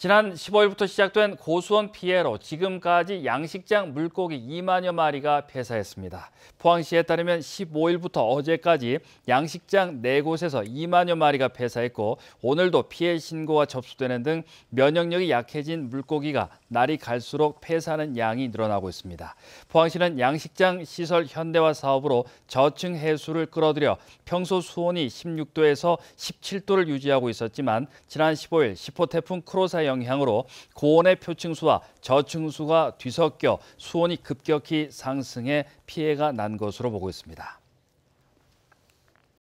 지난 15일부터 시작된 고수원 피해로 지금까지 양식장 물고기 2만여 마리가 폐사했습니다. 포항시에 따르면 15일부터 어제까지 양식장 4곳에서 2만여 마리가 폐사했고 오늘도 피해 신고가 접수되는 등 면역력이 약해진 물고기가 날이 갈수록 폐사하는 양이 늘어나고 있습니다. 포항시는 양식장 시설 현대화 사업으로 저층 해수를 끌어들여 평소 수온이 16도에서 17도를 유지하고 있었지만 지난 15일 10호 태풍 크로사에 영향으로 고온의 표층수와 저층수가 뒤섞여 수온이 급격히 상승해 피해가 난 것으로 보고 있습니다.